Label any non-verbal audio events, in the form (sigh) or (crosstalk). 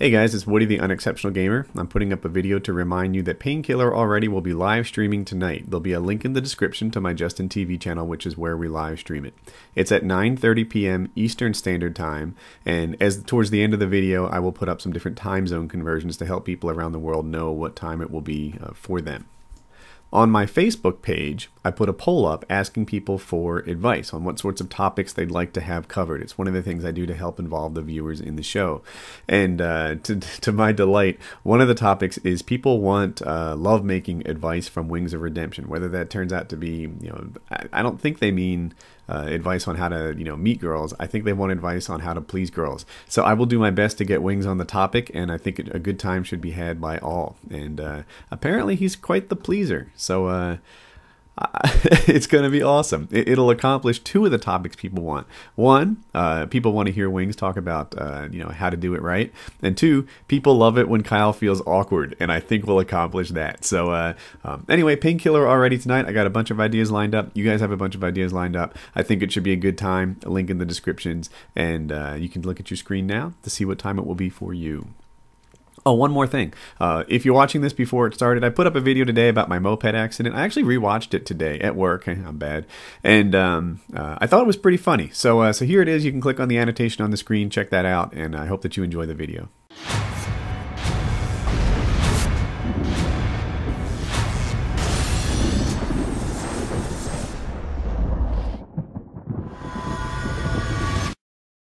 Hey guys, it's Woody the Unexceptional Gamer. I'm putting up a video to remind you that Painkiller Already will be live streaming tonight. There'll be a link in the description to my Justin TV channel, which is where we live stream it. It's at 9.30 p.m. Eastern Standard Time, and as towards the end of the video, I will put up some different time zone conversions to help people around the world know what time it will be uh, for them. On my Facebook page, I put a poll up asking people for advice on what sorts of topics they'd like to have covered. It's one of the things I do to help involve the viewers in the show. And uh, (laughs) to, to my delight, one of the topics is people want uh, love making advice from Wings of Redemption. Whether that turns out to be, you know, I, I don't think they mean uh, advice on how to you know meet girls. I think they want advice on how to please girls. So I will do my best to get wings on the topic, and I think a good time should be had by all. And uh, apparently, he's quite the pleaser. So uh, (laughs) it's going to be awesome. It, will accomplish two of the topics people want. One, uh, people want to hear Wings talk about uh, you know how to do it right, and two, people love it when Kyle feels awkward, and I think we'll accomplish that. So uh, um, anyway, painkiller already tonight. I got a bunch of ideas lined up. You guys have a bunch of ideas lined up. I think it should be a good time. link in the descriptions, and uh, you can look at your screen now to see what time it will be for you. Oh, one more thing. Uh, if you're watching this before it started, I put up a video today about my moped accident. I actually rewatched it today at work. (laughs) I'm bad, and um, uh, I thought it was pretty funny. So, uh, so here it is. You can click on the annotation on the screen, check that out, and I hope that you enjoy the video.